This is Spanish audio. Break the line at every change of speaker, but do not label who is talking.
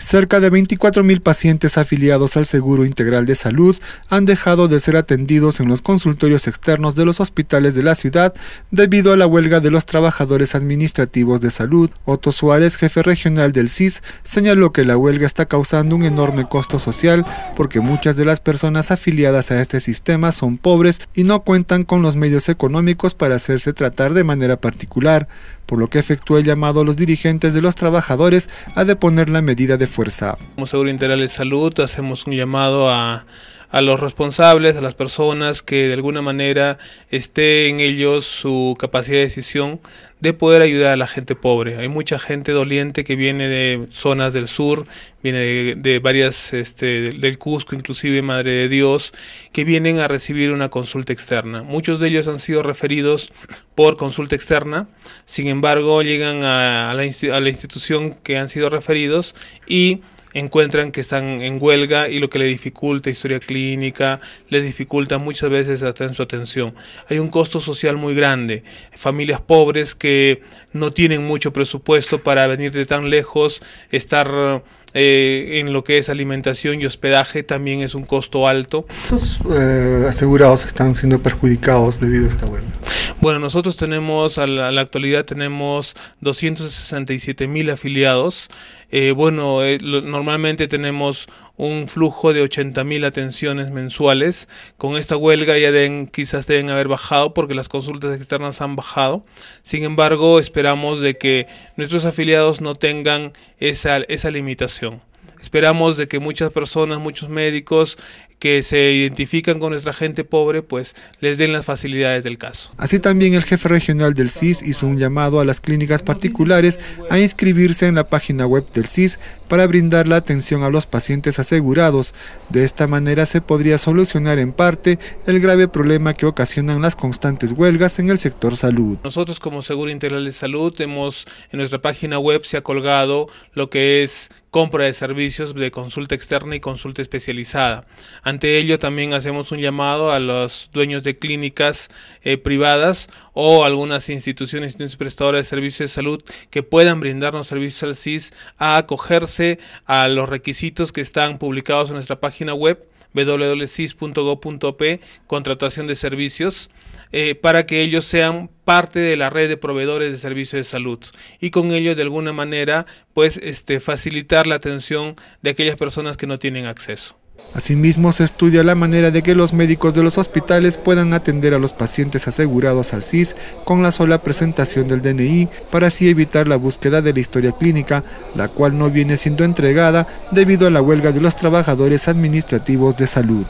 Cerca de 24.000 pacientes afiliados al Seguro Integral de Salud han dejado de ser atendidos en los consultorios externos de los hospitales de la ciudad debido a la huelga de los trabajadores administrativos de salud. Otto Suárez, jefe regional del CIS, señaló que la huelga está causando un enorme costo social porque muchas de las personas afiliadas a este sistema son pobres y no cuentan con los medios económicos para hacerse tratar de manera particular por lo que efectuó el llamado a los dirigentes de los trabajadores a deponer la medida de fuerza.
Como Seguro Integral de Salud hacemos un llamado a a los responsables, a las personas que de alguna manera esté en ellos su capacidad de decisión de poder ayudar a la gente pobre. Hay mucha gente doliente que viene de zonas del sur, viene de, varias, este, del Cusco, inclusive Madre de Dios, que vienen a recibir una consulta externa. Muchos de ellos han sido referidos por consulta externa, sin embargo llegan a, a la institución que han sido referidos y encuentran que están en huelga y lo que le dificulta historia clínica, les dificulta muchas veces hasta en su atención. Hay un costo social muy grande. Familias pobres que no tienen mucho presupuesto para venir de tan lejos, estar eh, en lo que es alimentación y hospedaje también es un costo alto. ¿Estos
eh, asegurados están siendo perjudicados debido a esta huelga?
Bueno, nosotros tenemos, a la, actualidad tenemos 267 mil afiliados. Eh, bueno, eh, normalmente tenemos un flujo de 80 mil atenciones mensuales. Con esta huelga ya quizás deben haber bajado porque las consultas externas han bajado. Sin embargo, esperamos de que nuestros afiliados no tengan esa, esa limitación. Esperamos de que muchas personas, muchos médicos que se identifican con nuestra gente pobre, pues les den las facilidades del caso.
Así también el jefe regional del CIS hizo un llamado a las clínicas particulares a inscribirse en la página web del CIS para brindar la atención a los pacientes asegurados. De esta manera se podría solucionar en parte el grave problema que ocasionan las constantes huelgas en el sector salud.
Nosotros como Seguro Integral de Salud hemos en nuestra página web se ha colgado lo que es compra de servicios de consulta externa y consulta especializada. Ante ello también hacemos un llamado a los dueños de clínicas eh, privadas o algunas instituciones, prestadoras de servicios de salud que puedan brindarnos servicios al CIS a acogerse a los requisitos que están publicados en nuestra página web www.cis.gov.p contratación de servicios eh, para que ellos sean parte de la red de proveedores de servicios de salud y con ello de alguna manera pues este facilitar la atención de aquellas personas que no tienen acceso.
Asimismo, se estudia la manera de que los médicos de los hospitales puedan atender a los pacientes asegurados al CIS con la sola presentación del DNI para así evitar la búsqueda de la historia clínica, la cual no viene siendo entregada debido a la huelga de los trabajadores administrativos de salud.